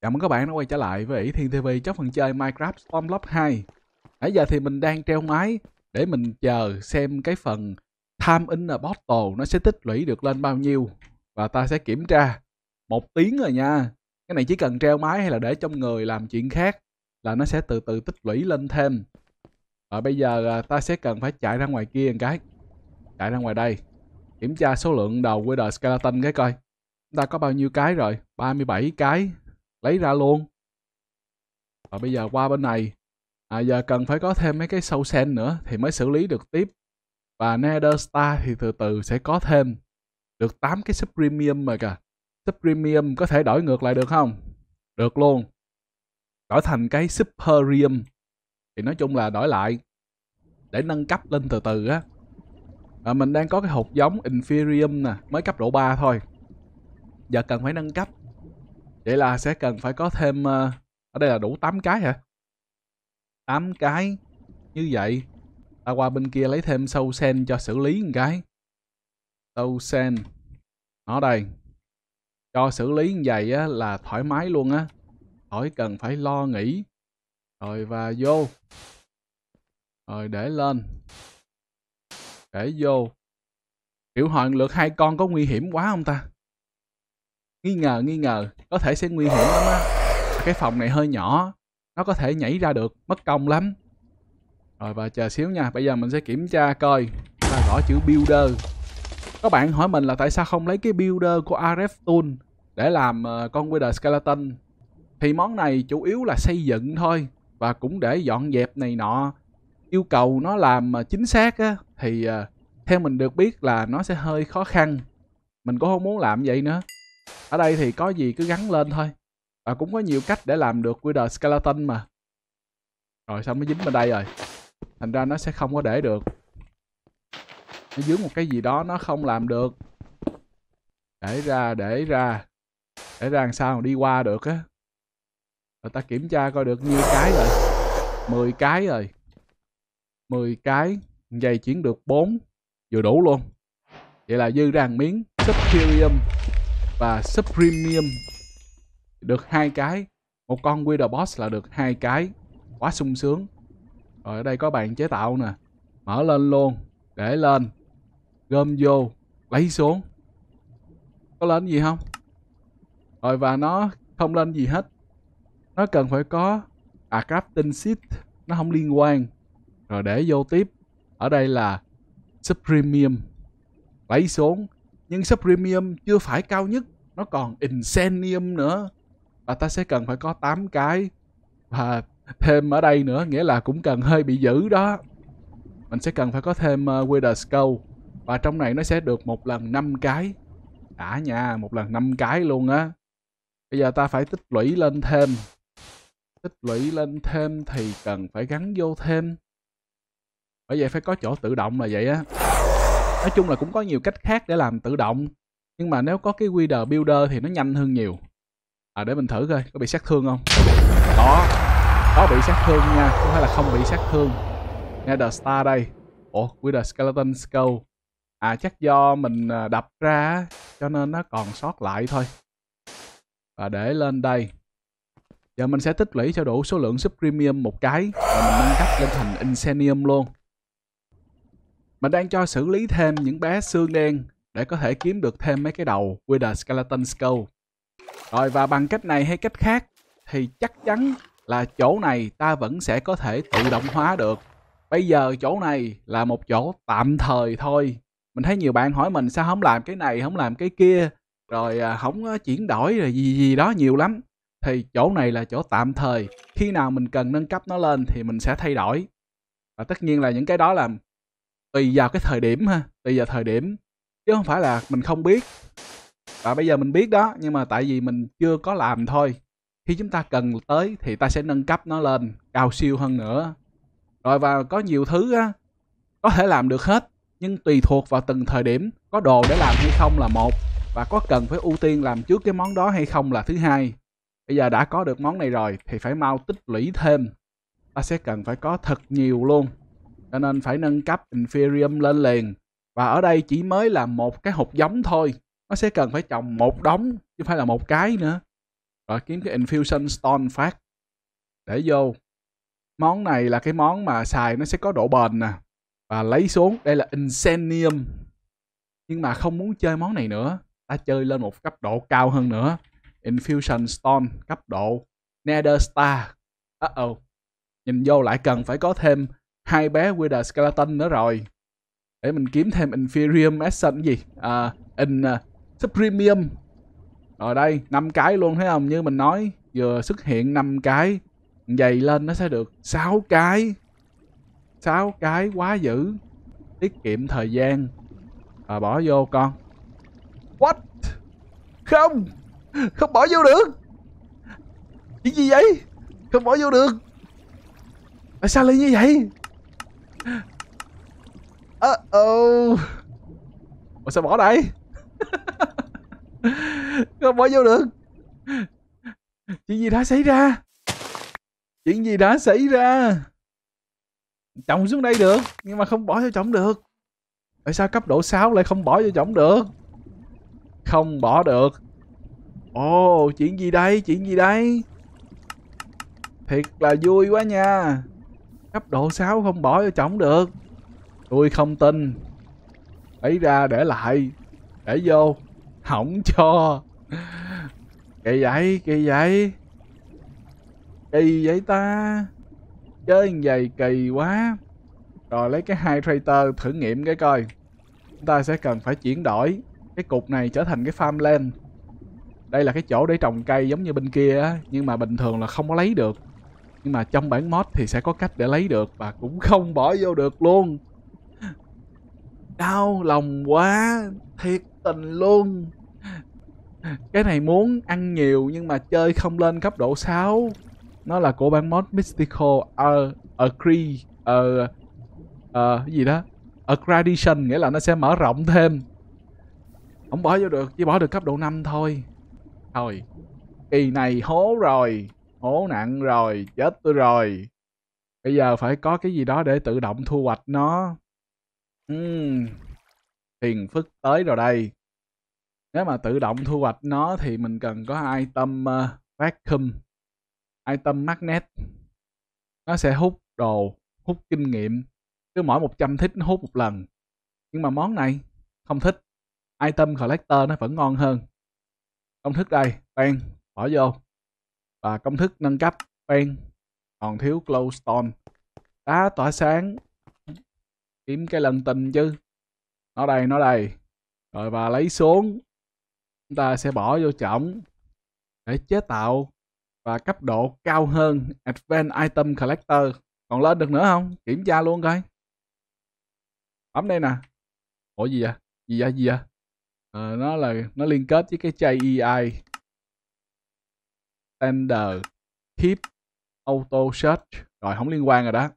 cảm ơn các bạn đã quay trở lại với Thiên TV chốt phần chơi Minecraft Storm Stormlock 2 Nãy giờ thì mình đang treo máy để mình chờ xem cái phần Time in a Bottle nó sẽ tích lũy được lên bao nhiêu Và ta sẽ kiểm tra một tiếng rồi nha Cái này chỉ cần treo máy hay là để trong người làm chuyện khác là nó sẽ từ từ tích lũy lên thêm Và bây giờ à, ta sẽ cần phải chạy ra ngoài kia một cái Chạy ra ngoài đây Kiểm tra số lượng đầu Wither Skeleton cái coi Chúng ta có bao nhiêu cái rồi 37 cái lấy ra luôn và bây giờ qua bên này à, giờ cần phải có thêm mấy cái sâu sen nữa thì mới xử lý được tiếp và nether star thì từ từ sẽ có thêm được 8 cái sub premium rồi kìa sub premium có thể đổi ngược lại được không được luôn đổi thành cái superium thì nói chung là đổi lại để nâng cấp lên từ từ á à, mình đang có cái hộp giống inferium nè mới cấp độ 3 thôi giờ cần phải nâng cấp Vậy là sẽ cần phải có thêm... Ờ, ở đây là đủ 8 cái hả? 8 cái. Như vậy, ta qua bên kia lấy thêm sâu sen cho xử lý một cái. Sâu sen. Nó đây. Cho xử lý như vậy á, là thoải mái luôn á. Khỏi cần phải lo nghĩ. Rồi và vô. Rồi để lên. Để vô. Kiểu họ lượt hai con có nguy hiểm quá không ta? nghi ngờ nghi ngờ có thể sẽ nguy hiểm lắm á cái phòng này hơi nhỏ nó có thể nhảy ra được mất công lắm rồi và chờ xíu nha bây giờ mình sẽ kiểm tra coi ta gõ chữ builder các bạn hỏi mình là tại sao không lấy cái builder của RF Tool để làm ờ, con Wither Skeleton thì món này chủ yếu là xây dựng thôi và cũng để dọn dẹp này nọ yêu cầu nó làm ờ, chính xác á, thì ờ, theo mình được biết là nó sẽ hơi khó khăn mình cũng không muốn làm vậy nữa ở đây thì có gì cứ gắn lên thôi và cũng có nhiều cách để làm được Wither Skeleton mà rồi xong mới dính bên đây rồi thành ra nó sẽ không có để được nó dướng một cái gì đó nó không làm được để ra để ra để ra làm sao mà đi qua được á rồi ta kiểm tra coi được nhiêu cái rồi 10 cái rồi 10 cái dày chuyển được 4 vừa đủ luôn vậy là dư ra miếng Superium và sub được hai cái một con widow Boss là được hai cái quá sung sướng rồi ở đây có bạn chế tạo nè mở lên luôn để lên gom vô lấy xuống có lên gì không rồi và nó không lên gì hết nó cần phải có à crafting sheet nó không liên quan rồi để vô tiếp ở đây là sub lấy xuống nhưng sub premium chưa phải cao nhất nó còn insanium nữa và ta sẽ cần phải có 8 cái và thêm ở đây nữa nghĩa là cũng cần hơi bị giữ đó mình sẽ cần phải có thêm uh, ờ, wither skull và trong này nó sẽ được một lần 5 cái đã nha một lần 5 cái luôn á bây giờ ta phải tích lũy lên thêm tích lũy lên thêm thì cần phải gắn vô thêm bởi vậy phải có chỗ tự động là vậy á nói chung là cũng có nhiều cách khác để làm tự động nhưng mà nếu có cái Weeder Builder thì nó nhanh hơn nhiều à, để mình thử coi có bị sát thương không đó có bị sát thương nha không phải là không bị sát thương Nether Star đây ủa Weeder Skeleton Skull à chắc do mình à, đập ra cho nên nó còn sót lại thôi và để lên đây giờ mình sẽ tích lũy cho đủ số lượng sub premium một cái và mình nâng cấp lên thành insanium luôn mình đang cho xử lý thêm những bé xương đen để có thể kiếm được thêm mấy cái đầu Wither Skeleton Skull. Rồi và bằng cách này hay cách khác thì chắc chắn là chỗ này ta vẫn sẽ có thể tự động hóa được. Bây giờ chỗ này là một chỗ tạm thời thôi. Mình thấy nhiều bạn hỏi mình sao không làm cái này, không làm cái kia, rồi à, không chuyển đổi rồi gì gì đó nhiều lắm. Thì chỗ này là chỗ tạm thời. Khi nào mình cần nâng cấp nó lên thì mình sẽ thay đổi. Và tất nhiên là những cái đó là tùy vào cái thời điểm ha tùy vào thời điểm chứ không phải là mình không biết và bây giờ mình biết đó nhưng mà tại vì mình chưa có làm thôi khi chúng ta cần tới thì ta sẽ nâng cấp nó lên cao siêu hơn nữa rồi và có nhiều thứ á, có thể làm được hết nhưng tùy thuộc vào từng thời điểm có đồ để làm hay không là một và có cần phải ưu tiên làm trước cái món đó hay không là thứ hai bây giờ đã có được món này rồi thì phải mau tích lũy thêm ta sẽ cần phải có thật nhiều luôn cho nên phải nâng cấp Inferium lên liền và ở đây chỉ mới là một cái hộp giống thôi nó sẽ cần phải trồng một đống chứ không phải là một cái nữa rồi kiếm cái Infusion Stone phát để vô món này là cái món mà xài nó sẽ có độ bền nè và lấy xuống đây là Incendium nhưng mà không muốn chơi món này nữa ta chơi lên một cấp độ cao hơn nữa Infusion Stone cấp độ Nether Star uh -oh. nhìn vô lại cần phải có thêm hai bé Wither Skeleton nữa rồi để mình kiếm thêm Inferium Essence gì à, in uh, Supremium rồi đây năm cái luôn thấy không như mình nói vừa xuất hiện năm cái dày lên nó sẽ được sáu cái sáu cái quá dữ tiết kiệm thời gian à, bỏ vô con what không không bỏ vô được chuyện gì vậy không bỏ vô được tại sao lại như vậy Uh-oh. Ủa sao bỏ đây? Không bỏ vô được. Chuyện gì đã xảy ra? Chuyện gì đã xảy ra? Trồng xuống đây được, nhưng mà không bỏ vô trồng được. Tại sao cấp độ 6 lại không bỏ vô trồng được? Không bỏ được. Ồ, oh, chuyện gì đây? Chuyện gì đây? Thiệt là vui quá nha cấp độ 6 không bỏ cho chổng được tôi không tin lấy ra để lại để vô hỏng cho kỳ vậy kỳ vậy kỳ vậy ta chơi như vậy kỳ quá rồi lấy cái hai traitor thử nghiệm cái coi chúng ta sẽ cần phải chuyển đổi cái cục này trở thành cái farmland đây là cái chỗ để trồng cây giống như bên kia á nhưng mà bình thường là không có lấy được nhưng mà trong bản mod thì sẽ có cách để lấy được và cũng không bỏ vô được luôn đau lòng quá thiệt tình luôn cái này muốn ăn nhiều nhưng mà chơi không lên cấp độ 6 nó là của bản mod mystical ở ờ, ờ, cree ờ, ờ gì đó ở gradation nghĩa là nó sẽ mở rộng thêm không bỏ vô được chỉ bỏ được cấp độ 5 thôi thôi kỳ này hố rồi hố nặng rồi chết tôi rồi bây giờ phải có cái gì đó để tự động thu hoạch nó uhm, phiền phức tới rồi đây nếu mà tự động thu hoạch nó thì mình cần có item uh, vacuum item magnet nó sẽ hút đồ hút kinh nghiệm cứ mỗi 100 thích nó hút một lần nhưng mà món này không thích item collector nó vẫn ngon hơn công thức đây bang bỏ vô à, công thức nâng cấp quen còn thiếu glowstone đá tỏa sáng kiếm cái lần tình chứ nó đây nó đây rồi và lấy xuống chúng ta sẽ bỏ vô trọng để chế tạo và cấp độ cao hơn Advanced Item Collector còn lên được nữa không kiểm tra luôn coi bấm đây nè ủa gì vậy gì vậy gì vậy à, nó là nó liên kết với cái chai e JEI standard keep auto search rồi không liên quan rồi đó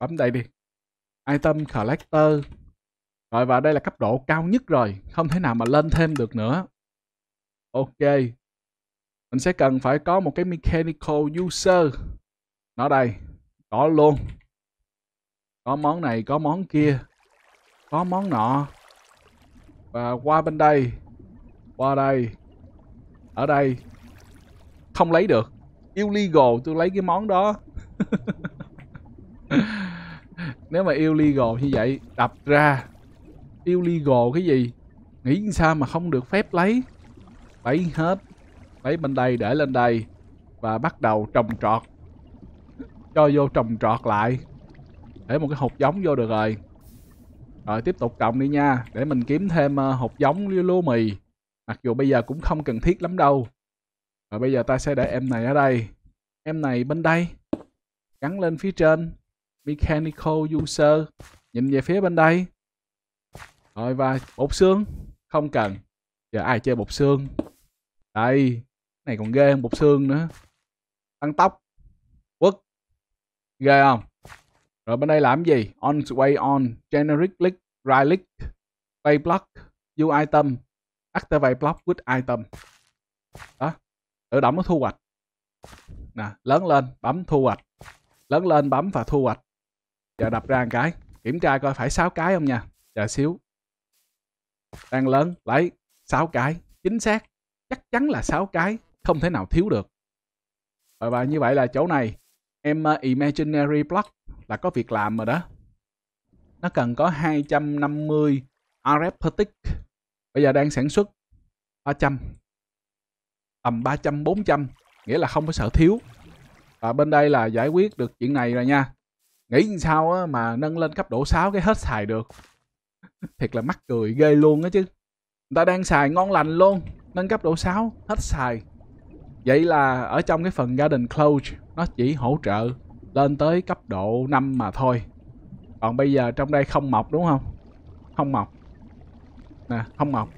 bấm đây đi item collector rồi và đây là cấp độ cao nhất rồi không thể nào mà lên thêm được nữa ok mình sẽ cần phải có một cái mechanical user nó đây có luôn có món này có món kia có món nọ và qua bên đây qua đây ở đây không lấy được illegal tôi lấy cái món đó nếu mà illegal như vậy đập ra illegal cái gì nghĩ sao mà không được phép lấy lấy hết lấy bên đây để lên đây và bắt đầu trồng trọt cho vô trồng trọt lại để một cái hột giống vô được rồi rồi tiếp tục trồng đi nha để mình kiếm thêm ờ, hột giống lúa mì mặc dù bây giờ cũng không cần thiết lắm đâu và bây giờ ta sẽ để em này ở đây em này bên đây gắn lên phía trên mechanical user nhìn về phía bên đây rồi và bột xương không cần giờ ai chơi bột xương đây này còn ghê hơn bột xương nữa tăng tốc quất ghê không rồi bên đây làm gì on way on generic click right click pay block view item Activate block with item. Đó. Tự động nó thu hoạch. Nè, lớn lên, bấm thu hoạch. Lớn lên bấm và thu hoạch. Giờ đập ra một cái. Kiểm tra coi phải 6 cái không nha. Chờ xíu. Đang lớn, lấy 6 cái. Chính xác. Chắc chắn là 6 cái. Không thể nào thiếu được. Và, và như vậy là chỗ này em ờ, imaginary block là có việc làm rồi đó nó cần có 250 arithmetic bây giờ đang sản xuất 300 tầm 300 400 nghĩa là không có sợ thiếu và bên đây là giải quyết được chuyện này rồi nha nghĩ sao á, mà nâng lên cấp độ 6 cái hết xài được thiệt là mắc cười ghê luôn á chứ người ta đang xài ngon lành luôn nâng cấp độ 6 hết xài vậy là ở trong cái phần garden close nó chỉ hỗ trợ lên tới cấp độ 5 mà thôi còn bây giờ trong đây không mọc đúng không không mọc nè không mọc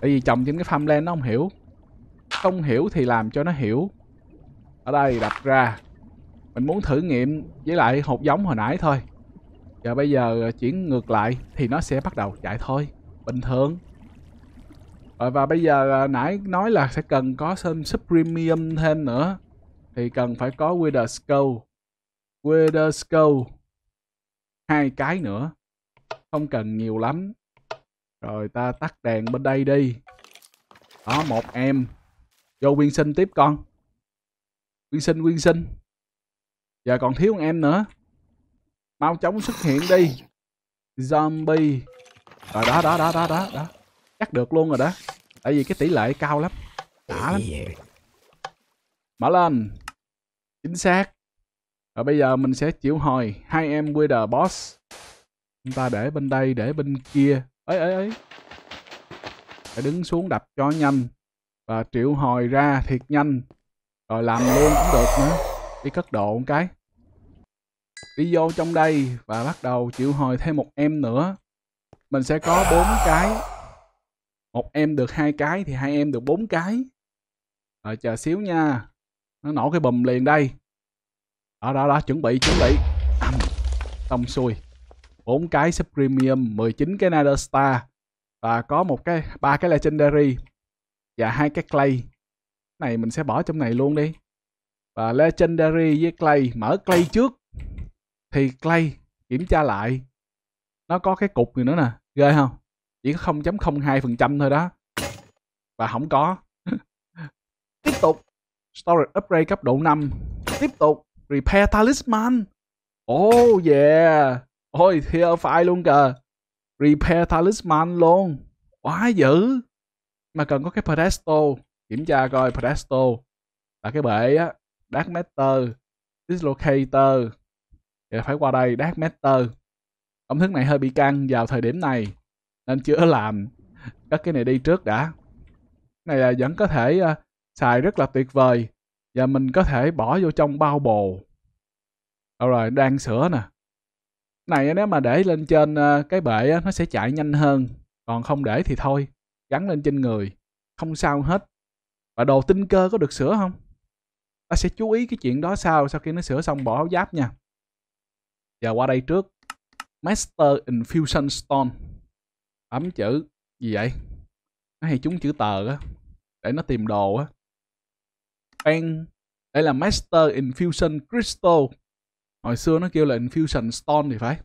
tại vì trồng trên cái farm lên nó không hiểu không hiểu thì làm cho nó hiểu ở đây đặt ra mình muốn thử nghiệm với lại hột giống hồi nãy thôi và bây giờ chuyển ngược lại thì nó sẽ bắt đầu chạy thôi bình thường rồi và bây giờ à, nãy nói là sẽ cần có thêm sub premium thêm nữa thì cần phải có wither skull wither skull hai cái nữa không cần nhiều lắm rồi ta tắt đèn bên đây đi đó một em vô quyên sinh tiếp con quyên sinh quyên sinh giờ còn thiếu một em nữa mau chóng xuất hiện đi zombie rồi đó đó đó đó đó đó chắc được luôn rồi đó tại vì cái tỷ lệ cao lắm đã lắm dạ. mở lên chính xác rồi bây giờ mình sẽ triệu hồi hai em Wither Boss chúng ta để bên đây để bên kia ấy ấy ấy phải đứng xuống đập cho nhanh và triệu hồi ra thiệt nhanh rồi làm luôn cũng được nữa đi cất độ một cái đi vô trong đây và bắt đầu triệu hồi thêm một em nữa mình sẽ có bốn cái một em được hai cái thì hai em được bốn cái rồi chờ xíu nha nó nổ cái bùm liền đây đó đó đó chuẩn bị chuẩn bị xong xuôi bốn cái sub premium, 19 cái Nether Star và có một cái ba cái legendary và hai cái clay. Này mình sẽ bỏ trong này luôn đi. Và legendary với clay, mở clay trước thì clay kiểm tra lại nó có cái cục gì nữa nè, ghê không? Chỉ có 0.02% thôi đó. Và không có. Tiếp tục storage upgrade cấp độ 5. Tiếp tục repair talisman. Oh yeah Ôi, theo file luôn kìa. Repair Talisman luôn. Quá dữ. Mà cần có cái Presto. Kiểm tra coi Presto. Là cái bể á. Dark Matter. Dislocator. Vậy phải qua đây Dark Matter. Công thức này hơi bị căng vào thời điểm này. Nên chưa làm. Cất cái này đi trước đã. Cái này là vẫn có thể uh, xài rất là tuyệt vời. Và mình có thể bỏ vô trong bao bồ. Đâu rồi, đang sửa nè này nếu mà để lên trên ờ, cái bệ nó sẽ chạy nhanh hơn còn không để thì thôi gắn lên trên người không sao hết và đồ tinh cơ có được sửa không ta sẽ chú ý cái chuyện đó sau sau khi nó sửa xong bỏ áo giáp nha giờ qua đây trước master infusion stone ấm chữ gì vậy nó hay chúng chữ tờ á để nó tìm đồ á pen đây là master infusion crystal hồi xưa nó kêu là infusion stone thì phải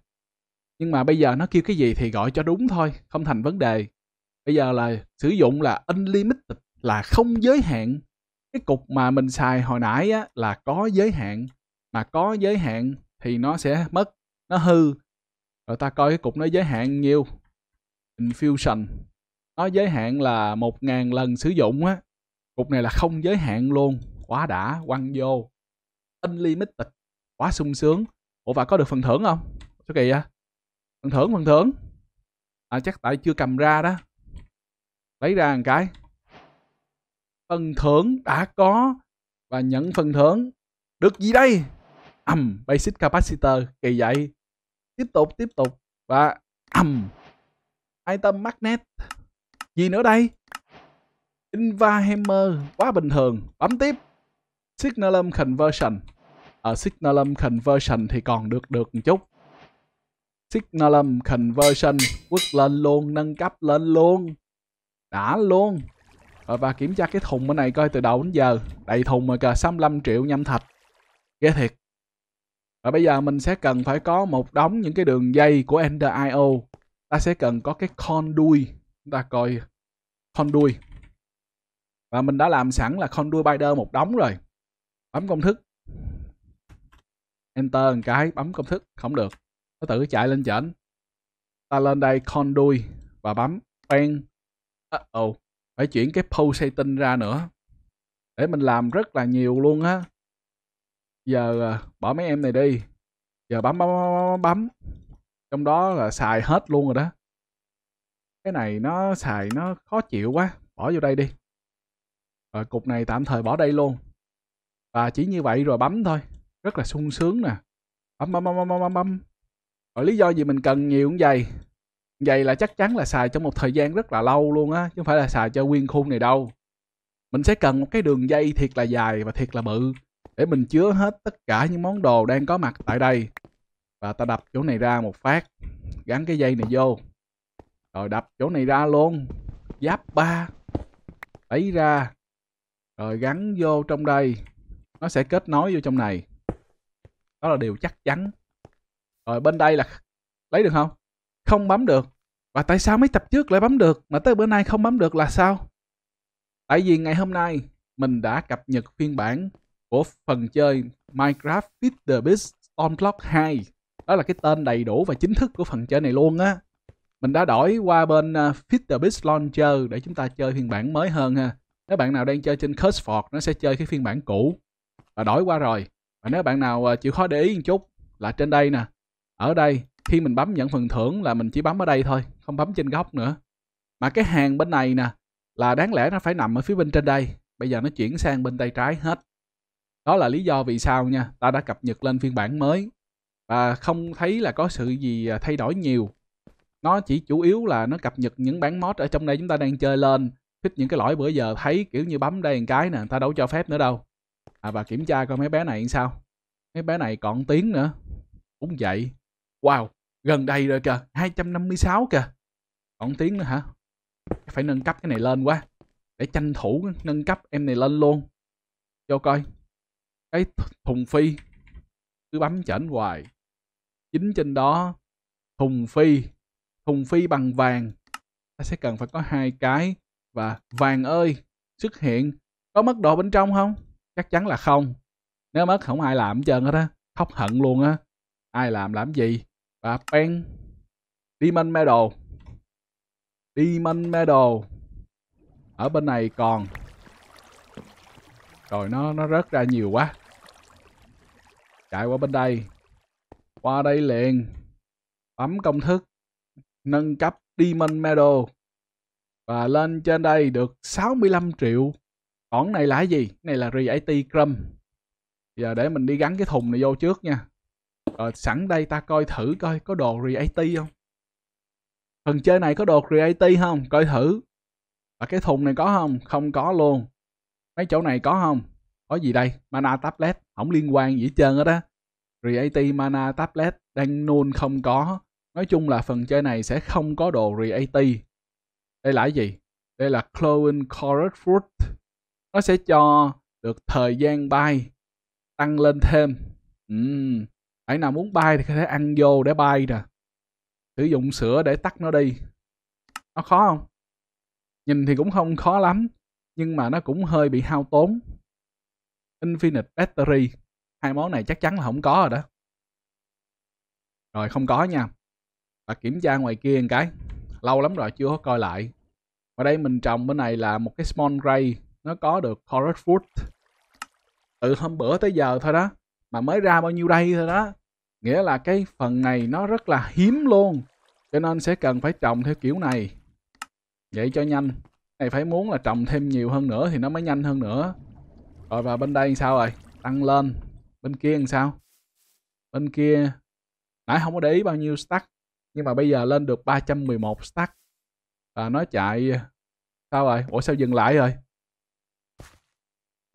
nhưng mà bây giờ nó kêu cái gì thì gọi cho đúng thôi không thành vấn đề bây giờ là sử dụng là unlimited là không giới hạn cái cục mà mình xài hồi nãy á, là có giới hạn mà có giới hạn thì nó sẽ mất nó hư rồi ta coi cái cục nó giới hạn nhiêu infusion nó giới hạn là một ngàn lần sử dụng á cục này là không giới hạn luôn quá đã quăng vô unlimited quá sung sướng ủa và có được phần thưởng không sao kỳ phần thưởng phần thưởng à chắc tại chưa cầm ra đó lấy ra một cái phần thưởng đã có và nhận phần thưởng được gì đây ầm um, basic capacitor kỳ vậy tiếp tục tiếp tục và ầm um, item magnet gì nữa đây Inva Hammer quá bình thường bấm tiếp Signalum Conversion ở ờ, Signalum Conversion thì còn được được một chút Signalum Conversion quất lên luôn nâng cấp lên luôn đã luôn rồi ờ, và kiểm tra cái thùng bên này coi từ đầu đến giờ đầy thùng mà cờ 65 triệu nhâm thạch ghê thiệt và bây giờ mình sẽ cần phải có một đống những cái đường dây của Ender IO ta sẽ cần có cái con đuôi chúng ta coi con đuôi và mình đã làm sẵn là con đuôi binder một đống rồi bấm công thức enter một cái bấm công thức không được nó tự chạy lên trển ta lên đây con đuôi và bấm pen uh -oh. phải chuyển cái pulsating ra nữa để mình làm rất là nhiều luôn á giờ à, bỏ mấy em này đi giờ bấm bấm bấm, bấm. trong đó là xài hết luôn rồi đó cái này nó xài nó khó chịu quá bỏ vô đây đi rồi cục này tạm thời bỏ đây luôn và chỉ như vậy rồi bấm thôi rất là sung sướng nè ấm ấm ấm ấm ấm ấm ấm lý do gì mình cần nhiều cũng vậy vậy là chắc chắn là xài trong một thời gian rất là lâu luôn á chứ không phải là xài cho nguyên khung này đâu mình sẽ cần một cái đường dây thiệt là dài và thiệt là bự để mình chứa hết tất cả những món đồ đang có mặt tại đây và ta đập chỗ này ra một phát gắn cái dây này vô rồi đập chỗ này ra luôn giáp ba lấy ra rồi gắn vô trong đây nó sẽ kết nối vô trong này đó là điều chắc chắn rồi bên đây là lấy được không không bấm được và tại sao mấy tập trước lại bấm được mà tới bữa nay không bấm được là sao tại vì ngày hôm nay mình đã cập nhật phiên bản của phần chơi Minecraft Feed the Beast Stormblock 2 đó là cái tên đầy đủ và chính thức của phần chơi này luôn á mình đã đổi qua bên uh, à, Fit the Beast Launcher để chúng ta chơi phiên bản mới hơn ha. Nếu bạn nào đang chơi trên CurseForge nó sẽ chơi cái phiên bản cũ và đổi qua rồi và nếu bạn nào ờ, chịu khó để ý một chút là trên đây nè ở đây khi mình bấm nhận phần thưởng là mình chỉ bấm ở đây thôi không bấm trên góc nữa mà cái hàng bên này nè là đáng lẽ nó phải nằm ở phía bên trên đây bây giờ nó chuyển sang bên tay trái hết đó là lý do vì sao nha ta đã cập nhật lên phiên bản mới và không thấy là có sự gì ờ, thay đổi nhiều nó chỉ chủ yếu là nó cập nhật những bản mod ở trong đây chúng ta đang chơi lên thích những cái lỗi bữa giờ thấy kiểu như bấm đây một cái nè ta đâu cho phép nữa đâu à, và kiểm tra coi mấy bé này sao mấy bé này còn tiếng nữa cũng vậy wow gần đây rồi kìa 256 kìa còn tiếng nữa hả phải nâng cấp cái này lên quá để tranh thủ nâng cấp em này lên luôn cho coi cái thùng phi cứ bấm chảnh hoài chính trên đó thùng phi thùng phi bằng vàng ta sẽ cần phải có hai cái và vàng ơi xuất hiện có mất đồ bên trong không chắc chắn là không nếu mất không ai làm hết trơn hết á khóc hận luôn á ai làm làm gì và pen demon medal demon medal ở bên này còn rồi nó nó rớt ra nhiều quá chạy qua bên đây qua đây liền bấm công thức nâng cấp demon medal và lên trên đây được 65 triệu còn này là cái gì này là React Crumb giờ để mình đi gắn cái thùng này vô trước nha rồi sẵn đây ta coi thử coi có đồ React không phần chơi này có đồ React không coi thử và cái thùng này có không không có luôn mấy chỗ này có không có gì đây mana tablet không liên quan gì hết trơn hết á React mana tablet đang nôn không có nói chung là phần chơi này sẽ không có đồ React đây là cái gì đây là clone correct fruit nó sẽ cho được thời gian bay tăng lên thêm ừ. bạn nào muốn bay thì có thể ăn vô để bay nè sử dụng sữa để tắt nó đi nó khó không nhìn thì cũng không khó lắm nhưng mà nó cũng hơi bị hao tốn infinite battery hai món này chắc chắn là không có rồi đó rồi không có nha và kiểm tra ngoài kia một cái lâu lắm rồi chưa có coi lại ở đây mình trồng bên này là một cái small gray nó có được Forest Food từ hôm bữa tới giờ thôi đó mà mới ra bao nhiêu đây thôi đó nghĩa là cái phần này nó rất là hiếm luôn cho nên sẽ cần phải trồng theo kiểu này vậy cho nhanh này phải muốn là trồng thêm nhiều hơn nữa thì nó mới nhanh hơn nữa rồi và bên đây sao rồi tăng lên bên kia làm sao bên kia nãy không có để ý bao nhiêu stack nhưng mà bây giờ lên được 311 stack và nó chạy sao rồi ủa sao dừng lại rồi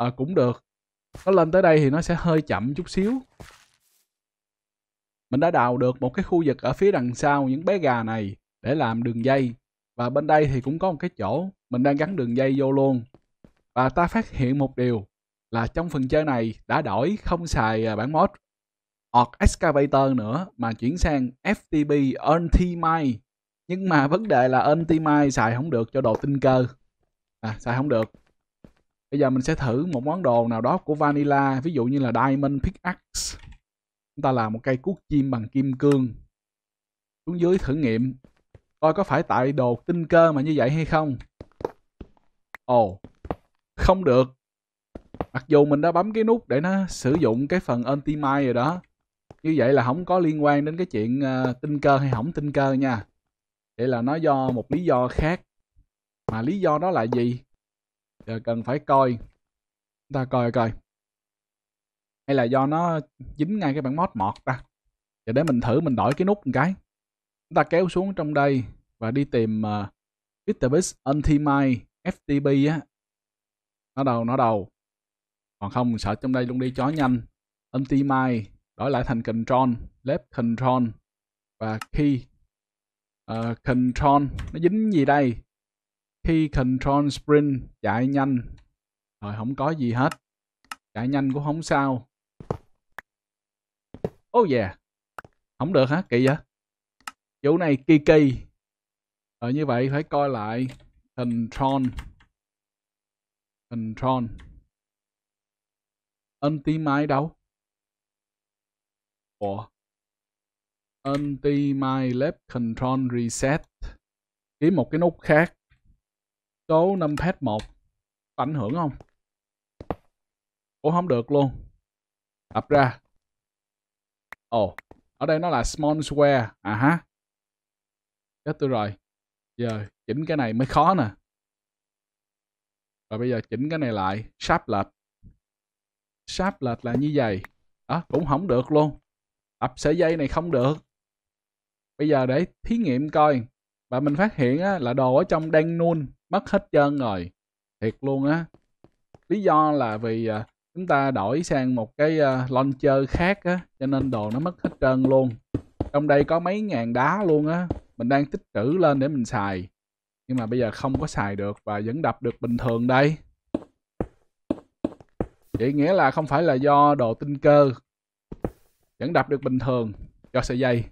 à, cũng được nó lên tới đây thì nó sẽ hơi chậm chút xíu mình đã đào được một cái khu vực ở phía đằng sau những bé gà này để làm đường dây và bên đây thì cũng có một cái chỗ mình đang gắn đường dây vô luôn và ta phát hiện một điều là trong phần chơi này đã đổi không xài à, bản mod hoặc Excavator nữa mà chuyển sang FTP Untimai nhưng mà vấn đề là Untimai xài không được cho đồ tinh cơ à, xài không được bây giờ mình sẽ thử một món đồ nào đó của vanilla ví dụ như là diamond pickaxe chúng ta làm một cây cuốc chim bằng kim cương xuống dưới thử nghiệm coi có phải tại đồ tinh cơ mà như vậy hay không ồ oh, không được mặc dù mình đã bấm cái nút để nó sử dụng cái phần anti-mine rồi đó như vậy là không có liên quan đến cái chuyện uh, tinh cơ hay hỏng tinh cơ nha vậy là nó do một lý do khác mà lý do đó là gì giờ cần phải coi ta coi coi hay là do nó dính ngay cái bản mod mọt ta, giờ để mình thử mình đổi cái nút một cái chúng ta kéo xuống trong đây và đi tìm uh, Bitterbits FTP á nó đầu nó đầu còn không sợ trong đây luôn đi chó nhanh Ultimate đổi lại thành Control Left Control và Key uh, Control nó dính gì đây khi control sprint chạy nhanh rồi không có gì hết chạy nhanh cũng không sao oh yeah không được hả kỳ vậy chỗ này kỳ kỳ rồi như vậy phải coi lại control control ân tí mai đâu ủa anti my left control reset kiếm một cái nút khác Số 5 pet 1 có ảnh hưởng không? Ủa không được luôn. Tập ra. Ồ, oh, ở đây nó là small square. À ha. Chết tôi rồi. Giờ chỉnh cái này mới khó nè. Rồi bây giờ chỉnh cái này lại. Sharp lệch. Sharp lệch là như vậy. Đó, cũng không được luôn. Tập sợi dây này không được. Bây giờ để thí nghiệm coi. Và mình phát hiện á, là đồ ở trong đen nun mất hết trơn rồi thiệt luôn á lý do là vì à, chúng ta đổi sang một cái à, launcher khác á cho nên đồ nó mất hết trơn luôn trong đây có mấy ngàn đá luôn á mình đang tích trữ lên để mình xài nhưng mà bây giờ không có xài được và vẫn đập được bình thường đây vậy nghĩa là không phải là do đồ tinh cơ vẫn đập được bình thường do sợi dây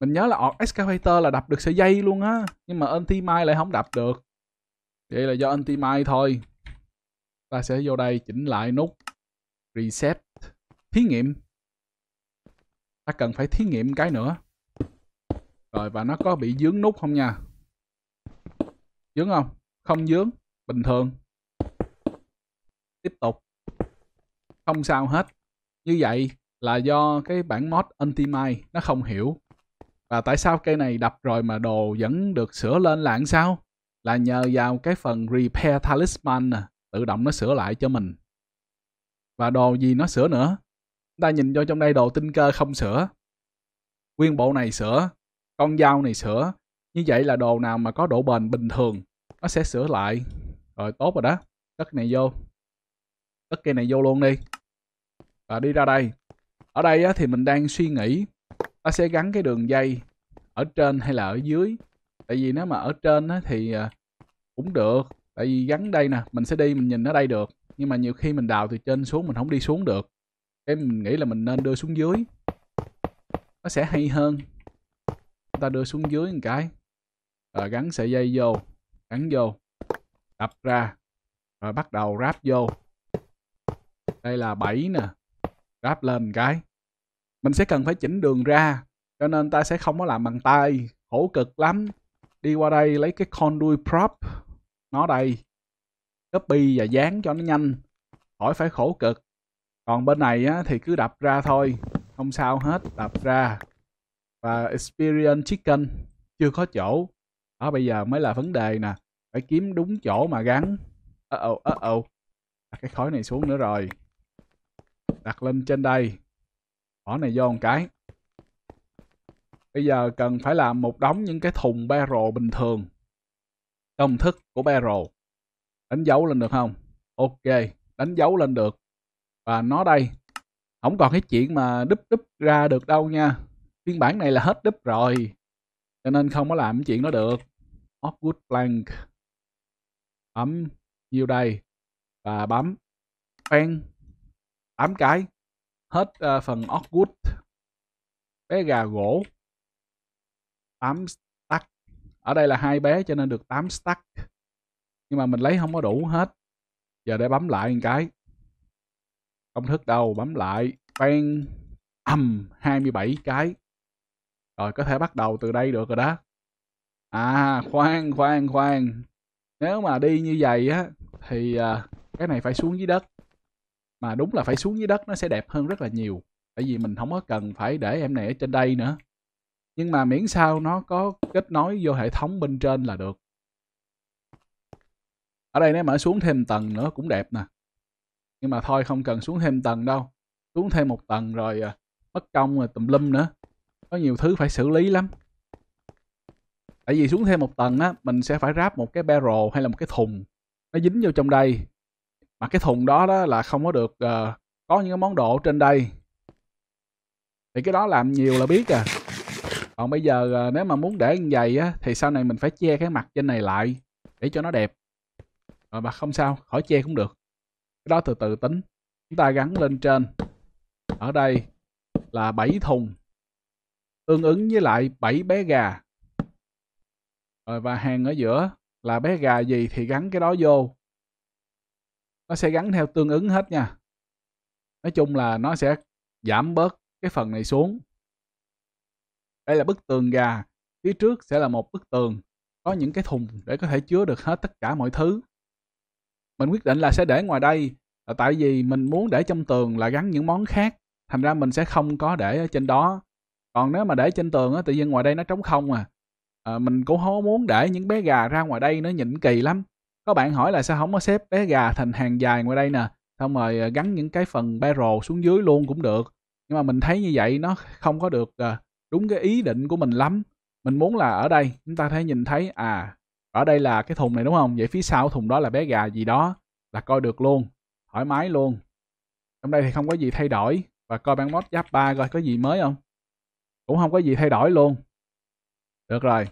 mình nhớ là ọt excavator là đập được sợi dây luôn á nhưng mà anti mai lại không đập được vậy là do anti mai thôi ta sẽ vô đây chỉnh lại nút reset thí nghiệm ta cần phải thí nghiệm cái nữa rồi và nó có bị dướng nút không nha dướng không không dướng bình thường tiếp tục không sao hết như vậy là do cái bản mod anti mai nó không hiểu và tại sao cây này đập rồi mà đồ vẫn được sửa lên là sao là nhờ vào cái phần repair talisman nè tự động nó sửa lại cho mình và đồ gì nó sửa nữa chúng ta nhìn vô trong đây đồ tinh cơ không sửa nguyên bộ này sửa con dao này sửa như vậy là đồ nào mà có độ bền bình thường nó sẽ sửa lại rồi tốt rồi đó cất này vô cất cây này vô luôn đi và đi ra đây ở đây thì mình đang suy nghĩ ta sẽ gắn cái đường dây ở trên hay là ở dưới tại vì nếu mà ở trên á, thì à, cũng được tại vì gắn đây nè mình sẽ đi mình nhìn ở đây được nhưng mà nhiều khi mình đào từ trên xuống mình không đi xuống được cái mình nghĩ là mình nên đưa xuống dưới nó sẽ hay hơn chúng ta đưa xuống dưới một cái rồi gắn sợi dây vô gắn vô đập ra rồi bắt đầu ráp vô đây là 7 nè ráp lên một cái mình sẽ cần phải chỉnh đường ra cho nên ta sẽ không có làm bằng tay khổ cực lắm đi qua đây lấy cái con đuôi prop nó đây copy và dán cho nó nhanh khỏi phải khổ cực còn bên này á, thì cứ đập ra thôi không sao hết đập ra và experience chicken chưa có chỗ đó bây giờ mới là vấn đề nè phải kiếm đúng chỗ mà gắn ơ ồ ơ ồ đặt cái khói này xuống nữa rồi đặt lên trên đây bỏ này vô một cái bây giờ cần phải làm một đống những cái thùng barrel bình thường công thức của barrel đánh dấu lên được không ok đánh dấu lên được và nó đây không còn cái chuyện mà đúp đúp ra được đâu nha phiên bản này là hết đúp rồi cho nên không có làm cái chuyện đó được Offwood Plank bấm nhiêu đây và bấm pen tám cái hết uh, phần Offwood bé gà gỗ 8 stack ở đây là hai bé cho nên được 8 stack nhưng mà mình lấy không có đủ hết giờ để bấm lại một cái công thức đâu bấm lại bang ầm 27 cái rồi có thể bắt đầu từ đây được rồi đó à khoan khoan khoan nếu mà đi như vậy á thì à, cái này phải xuống dưới đất mà đúng là phải xuống dưới đất nó sẽ đẹp hơn rất là nhiều tại vì mình không có cần phải để em này ở trên đây nữa nhưng mà miễn sao nó có kết nối vô hệ thống bên trên là được ở đây nếu mở xuống thêm tầng nữa cũng đẹp nè nhưng mà thôi không cần xuống thêm tầng đâu xuống thêm một tầng rồi à, mất công rồi tùm lum nữa có nhiều thứ phải xử lý lắm tại vì xuống thêm một tầng á mình sẽ phải ráp một cái barrel hay là một cái thùng nó dính vô trong đây mà cái thùng đó đó là không có được uh, có những cái món đồ trên đây thì cái đó làm nhiều là biết à còn bây giờ ờ, nếu mà muốn để như vậy á thì sau này mình phải che cái mặt trên này lại để cho nó đẹp rồi ờ, mà không sao khỏi che cũng được cái đó từ từ tính chúng ta gắn lên trên ở đây là 7 thùng tương ứng với lại 7 bé gà rồi và hàng ở giữa là bé gà gì thì gắn cái đó vô nó sẽ gắn theo tương ứng hết nha nói chung là nó sẽ giảm bớt cái phần này xuống đây là bức tường gà, phía trước sẽ là một bức tường, có những cái thùng để có thể chứa được hết tất cả mọi thứ. Mình quyết định là sẽ để ngoài đây, là tại vì mình muốn để trong tường là gắn những món khác, thành ra mình sẽ không có để ở trên đó. Còn nếu mà để trên tường á, tự nhiên ngoài đây nó trống không à. à mình cũng không muốn để những bé gà ra ngoài đây nó nhịn kỳ lắm. Có bạn hỏi là sao không có xếp bé gà thành hàng dài ngoài đây nè, xong rồi ờ, gắn những cái phần barrel xuống dưới luôn cũng được. Nhưng mà mình thấy như vậy nó không có được ờ, đúng cái ý định của mình lắm mình muốn là ở đây chúng ta thấy nhìn thấy à ở đây là cái thùng này đúng không vậy phía sau thùng đó là bé gà gì đó là coi được luôn thoải mái luôn trong đây thì không có gì thay đổi và coi bản mod giáp ba coi có gì mới không cũng không có gì thay đổi luôn được rồi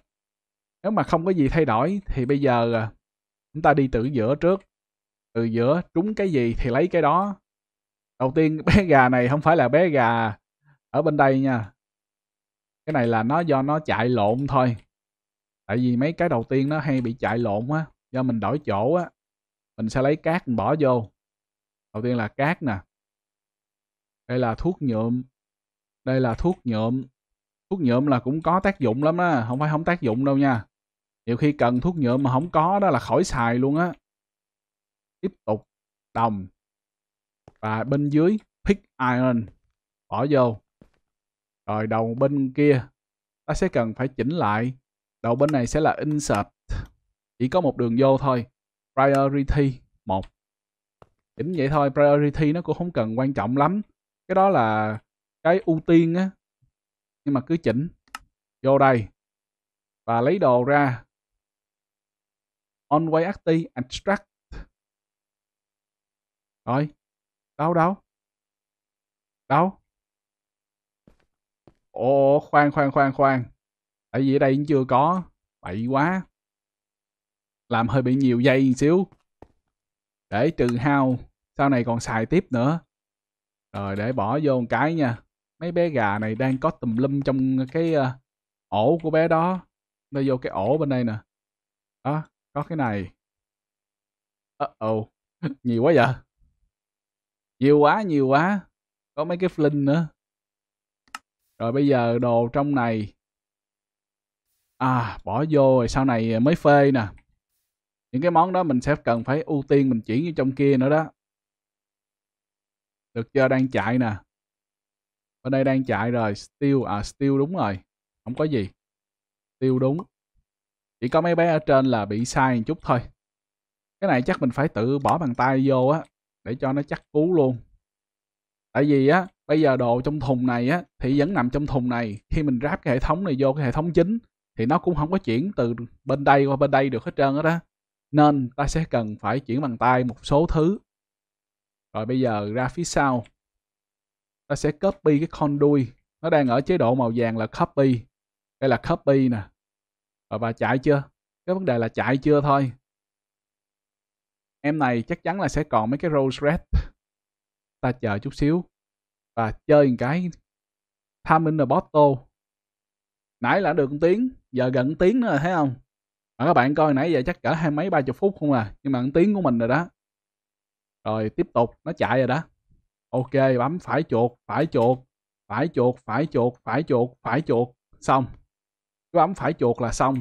nếu mà không có gì thay đổi thì bây giờ à, chúng ta đi từ giữa trước từ giữa trúng cái gì thì lấy cái đó đầu tiên bé gà này không phải là bé gà ở bên đây nha cái này là nó do nó chạy lộn thôi tại vì mấy cái đầu tiên nó hay bị chạy lộn á do mình đổi chỗ á mình sẽ lấy cát mình bỏ vô đầu tiên là cát nè đây là thuốc nhuộm đây là thuốc nhuộm thuốc nhuộm là cũng có tác dụng lắm á không phải không tác dụng đâu nha nhiều khi cần thuốc nhuộm mà không có đó là khỏi xài luôn á tiếp tục đồng và bên dưới pick iron bỏ vô rồi đầu bên kia ta sẽ cần phải chỉnh lại đầu bên này sẽ là insert chỉ có một đường vô thôi priority một chỉnh vậy thôi priority nó cũng không cần quan trọng lắm cái đó là cái ưu tiên á nhưng mà cứ chỉnh vô đây và lấy đồ ra on way active abstract rồi đâu đâu đâu Ồ, khoan khoan khoan khoan. Tại vì ở đây cũng chưa có. Bậy quá. Làm hơi bị nhiều dây một xíu. Để trừ hao. Sau này còn xài tiếp nữa. Rồi để bỏ vô một cái nha. Mấy bé gà này đang có tùm lum trong cái ờ, ổ của bé đó. Nó vô cái ổ bên đây nè. Đó, có cái này. Uh oh, nhiều quá vậy? Nhiều quá, nhiều quá. Có mấy cái flint nữa rồi bây giờ đồ trong này à bỏ vô rồi sau này mới phê nè những cái món đó mình sẽ cần phải ưu tiên mình chuyển vô trong kia nữa đó được chưa đang chạy nè bên đây đang chạy rồi steel à steel đúng rồi không có gì steel đúng chỉ có mấy bé ở trên là bị sai một chút thôi cái này chắc mình phải tự bỏ bàn tay vô á để cho nó chắc cú luôn tại vì á bây giờ đồ trong thùng này á thì vẫn nằm trong thùng này khi mình ráp cái hệ thống này vô cái hệ thống chính thì nó cũng không có chuyển từ bên đây qua bên đây được hết trơn hết đó nên ta sẽ cần phải chuyển bằng tay một số thứ rồi bây giờ ra phía sau ta sẽ copy cái con đuôi nó đang ở chế độ màu vàng là copy đây là copy nè rồi bà chạy chưa cái vấn đề là chạy chưa thôi em này chắc chắn là sẽ còn mấy cái rose red ta chờ chút xíu và chơi một cái Time in the Bottle nãy là được một tiếng giờ gần tiếng nữa rồi thấy không mà các bạn coi nãy giờ chắc cả hai mấy ba chục phút không à nhưng mà tiếng của mình rồi đó rồi tiếp tục nó chạy rồi đó ok bấm phải chuột phải chuột phải chuột phải chuột phải chuột phải chuột xong bấm phải chuột là xong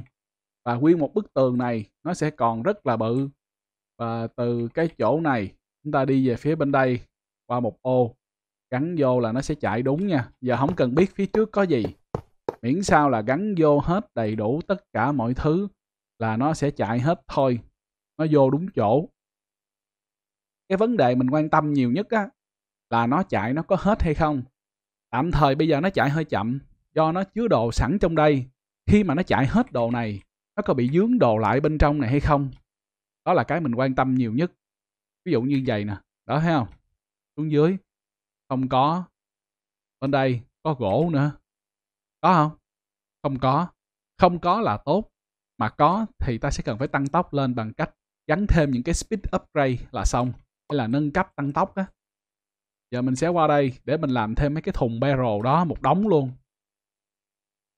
và nguyên một bức tường này nó sẽ còn rất là bự và từ cái chỗ này chúng ta đi về phía bên đây qua một ô gắn vô là nó sẽ chạy đúng nha giờ không cần biết phía trước có gì miễn sao là gắn vô hết đầy đủ tất cả mọi thứ là nó sẽ chạy hết thôi nó vô đúng chỗ cái vấn đề mình quan tâm nhiều nhất á là nó chạy nó có hết hay không tạm thời bây giờ nó chạy hơi chậm do nó chứa đồ sẵn trong đây khi mà nó chạy hết đồ này nó có bị dướng đồ lại bên trong này hay không đó là cái mình quan tâm nhiều nhất ví dụ như vậy nè đó thấy không xuống dưới. Không có. Bên đây có gỗ nữa. Có không? Không có. Không có là tốt. Mà có thì ta sẽ cần phải tăng tốc lên bằng cách gắn thêm những cái speed upgrade là xong. Hay là nâng cấp tăng tốc á Giờ mình sẽ qua đây để mình làm thêm mấy cái thùng barrel đó một đống luôn.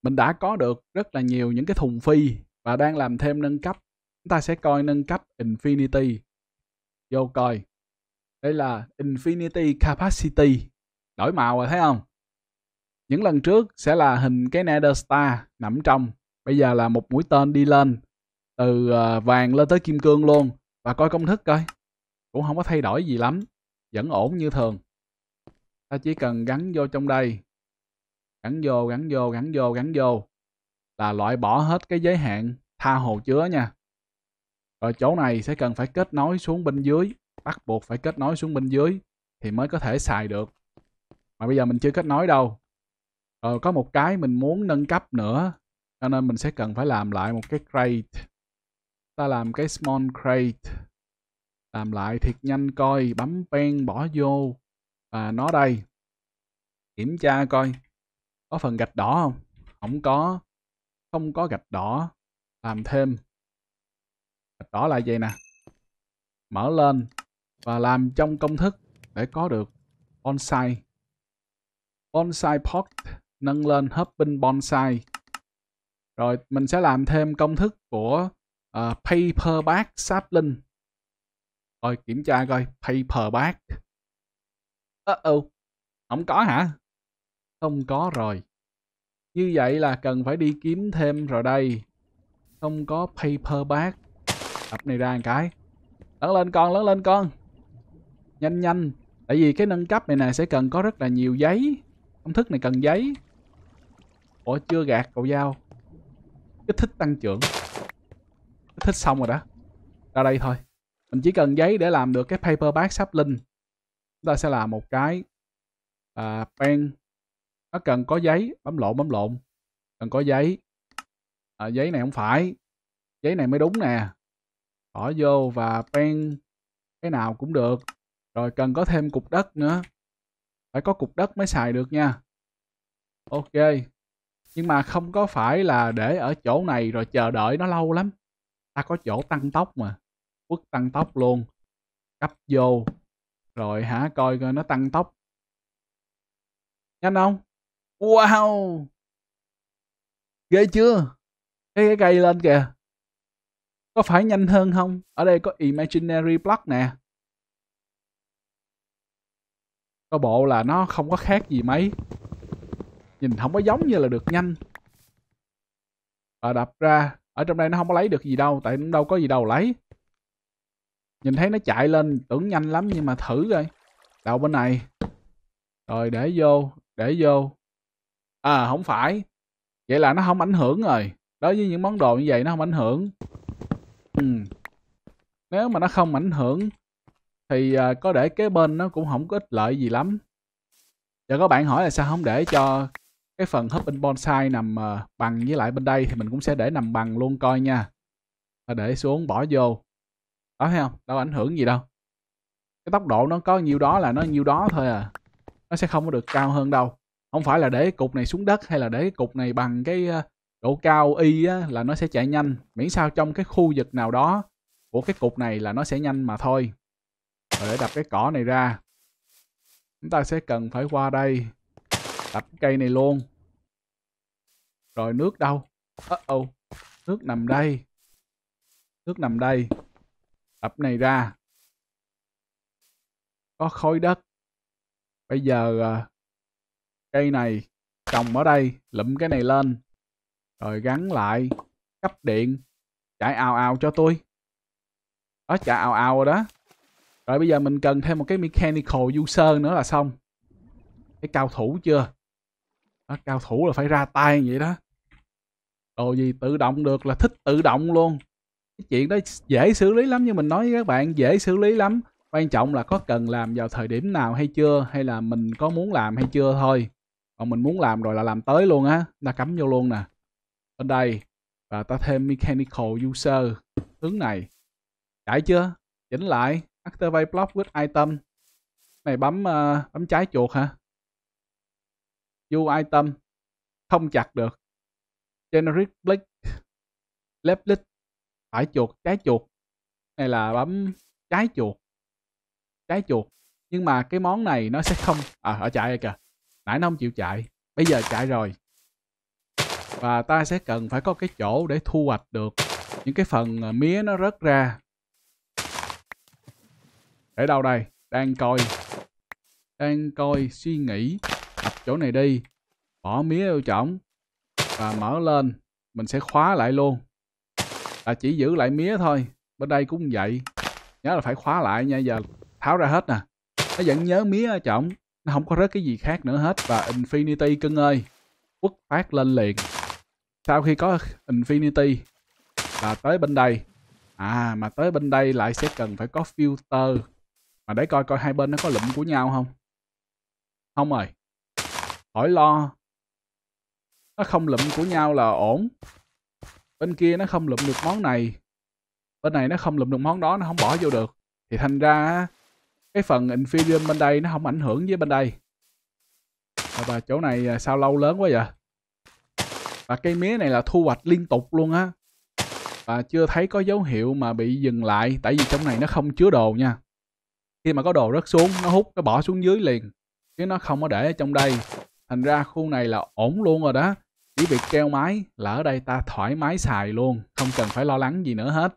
Mình đã có được rất là nhiều những cái thùng phi và đang làm thêm nâng cấp. Chúng ta sẽ coi nâng cấp Infinity. Vô coi đây là Infinity Capacity đổi màu rồi thấy không những lần trước sẽ là hình cái Nether Star nằm trong bây giờ là một mũi tên đi lên từ ờ, vàng lên tới kim cương luôn và coi công thức coi cũng không có thay đổi gì lắm vẫn ổn như thường ta chỉ cần gắn vô trong đây gắn vô gắn vô gắn vô gắn vô là loại bỏ hết cái giới hạn tha hồ chứa nha rồi chỗ này sẽ cần phải kết nối xuống bên dưới bắt buộc phải kết nối xuống bên dưới thì mới có thể xài được mà bây giờ mình chưa kết nối đâu rồi ờ, có một cái mình muốn nâng cấp nữa cho nên mình sẽ cần phải làm lại một cái crate ta làm cái small crate làm lại thiệt nhanh coi bấm pen bỏ vô và nó đây kiểm tra coi có phần gạch đỏ không không có không có gạch đỏ làm thêm gạch đỏ là gì nè mở lên và làm trong công thức để có được bonsai. Bonsai pot nâng lên hopping bonsai. Rồi mình sẽ làm thêm công thức của uh, bag sapling. Rồi kiểm tra coi paper bag Uh oh, không có hả? Không có rồi. Như vậy là cần phải đi kiếm thêm rồi đây. Không có paper bag Đập này ra một cái. Lớn lên con, lớn lên con nhanh nhanh tại vì cái nâng cấp này nè sẽ cần có rất là nhiều giấy công thức này cần giấy ủa chưa gạt cậu dao kích thích tăng trưởng kích thích xong rồi đó ra đây thôi mình chỉ cần giấy để làm được cái paper bag sắp linh chúng ta sẽ làm một cái à, pen nó cần có giấy bấm lộn bấm lộn cần có giấy à, giấy này không phải giấy này mới đúng nè bỏ vô và pen cái nào cũng được rồi cần có thêm cục đất nữa. Phải có cục đất mới xài được nha. Ok. Nhưng mà không có phải là để ở chỗ này rồi chờ đợi nó lâu lắm. Ta có chỗ tăng tốc mà. Quất tăng tốc luôn. Cấp vô. Rồi hả coi coi nó tăng tốc. Nhanh không? Wow! Ghê chưa? Cái cái cây lên kìa. Có phải nhanh hơn không? Ở đây có Imaginary Block nè coi bộ là nó không có khác gì mấy nhìn không có giống như là được nhanh và đập ra ở trong đây nó không có lấy được gì đâu tại nó đâu có gì đâu lấy nhìn thấy nó chạy lên tưởng nhanh lắm nhưng mà thử rồi đầu bên này rồi để vô để vô à không phải vậy là nó không ảnh hưởng rồi đối với những món đồ như vậy nó không ảnh hưởng ừ. nếu mà nó không ảnh hưởng thì à, có để kế bên nó cũng không có ích lợi gì lắm và có bạn hỏi là sao không để cho cái phần hub in bonsai nằm à, bằng với lại bên đây thì mình cũng sẽ để nằm bằng luôn coi nha và để xuống bỏ vô đó thấy không đâu ảnh hưởng gì đâu cái tốc độ nó có nhiêu đó là nó nhiêu đó thôi à nó sẽ không có được cao hơn đâu không phải là để cục này xuống đất hay là để cục này bằng cái à, độ cao y á, là nó sẽ chạy nhanh miễn sao trong cái khu vực nào đó của cái cục này là nó sẽ nhanh mà thôi và để đập cái cỏ này ra Chúng ta sẽ cần phải qua đây Đập cây này luôn Rồi nước đâu? Uh -oh. Nước nằm đây Nước nằm đây Đập này ra Có khối đất Bây giờ à, cây này trồng ở đây lụm cái này lên rồi gắn lại cấp điện chạy ao ao cho tôi đó chạy ao ào rồi đó rồi bây giờ mình cần thêm một cái mechanical user nữa là xong. Cái cao thủ chưa? Đó, cao thủ là phải ra tay vậy đó. Đồ gì tự động được là thích tự động luôn. Cái chuyện đó dễ xử lý lắm như mình nói với các bạn, dễ xử lý lắm. Quan trọng là có cần làm vào thời điểm nào hay chưa, hay là mình có muốn làm hay chưa thôi. Còn mình muốn làm rồi là làm tới luôn á, ta cắm vô luôn nè. Bên đây, và ta thêm mechanical user hướng này. Cãi chưa? Chỉnh lại. Activate Block with Item. Này bấm uh, bấm trái chuột hả? U Item. Không chặt được. generic Click. Left click. Phải chuột, trái chuột. Này là bấm trái chuột. Trái chuột. Nhưng mà cái món này nó sẽ không... À, ở chạy kìa. Nãy nó không chịu chạy. Bây giờ chạy rồi. Và ta sẽ cần phải có cái chỗ để thu hoạch được những cái phần ờ, mía nó rớt ra để đâu đây? Đang coi. Đang coi suy nghĩ. Tập chỗ này đi. Bỏ mía vô chổng. Và mở lên. Mình sẽ khóa lại luôn. Là chỉ giữ lại mía thôi. Bên đây cũng vậy. Nhớ là phải khóa lại nha. Giờ tháo ra hết nè. Nó vẫn nhớ mía ở chổng. Nó không có rớt cái gì khác nữa hết. Và Infinity cưng ơi. Quất phát lên liền. Sau khi có Infinity là tới bên đây. À mà tới bên đây lại sẽ cần phải có filter mà để coi coi hai bên nó có lụm của nhau không không rồi khỏi lo nó không lụm của nhau là ổn bên kia nó không lụm được món này bên này nó không lụm được món đó nó không bỏ vô được thì thành ra cái phần inferior bên đây nó không ảnh hưởng với bên đây và, và chỗ này à, sao lâu lớn quá vậy và cây mía này là thu hoạch liên tục luôn á và chưa thấy có dấu hiệu mà bị dừng lại tại vì trong này nó không chứa đồ nha khi mà có đồ rớt xuống nó hút nó bỏ xuống dưới liền chứ nó không có để ở trong đây thành ra khu này là ổn luôn rồi đó chỉ việc treo máy là ở đây ta thoải mái xài luôn không cần phải lo lắng gì nữa hết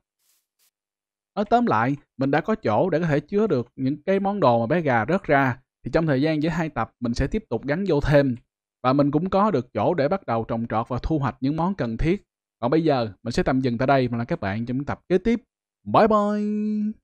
nói tóm lại mình đã có chỗ để có thể chứa được những cái món đồ mà bé gà rớt ra thì trong thời gian giữa hai tập mình sẽ tiếp tục gắn vô thêm và mình cũng có được chỗ để bắt đầu trồng trọt và thu hoạch những món cần thiết còn bây giờ mình sẽ tạm dừng tại đây và là các bạn trong những tập kế tiếp bye bye